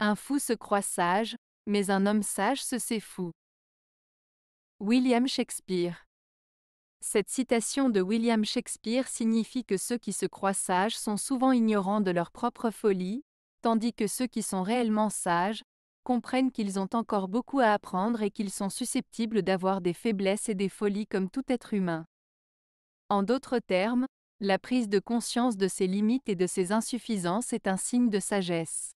Un fou se croit sage, mais un homme sage se sait fou. William Shakespeare Cette citation de William Shakespeare signifie que ceux qui se croient sages sont souvent ignorants de leur propre folie, tandis que ceux qui sont réellement sages comprennent qu'ils ont encore beaucoup à apprendre et qu'ils sont susceptibles d'avoir des faiblesses et des folies comme tout être humain. En d'autres termes, la prise de conscience de ses limites et de ses insuffisances est un signe de sagesse.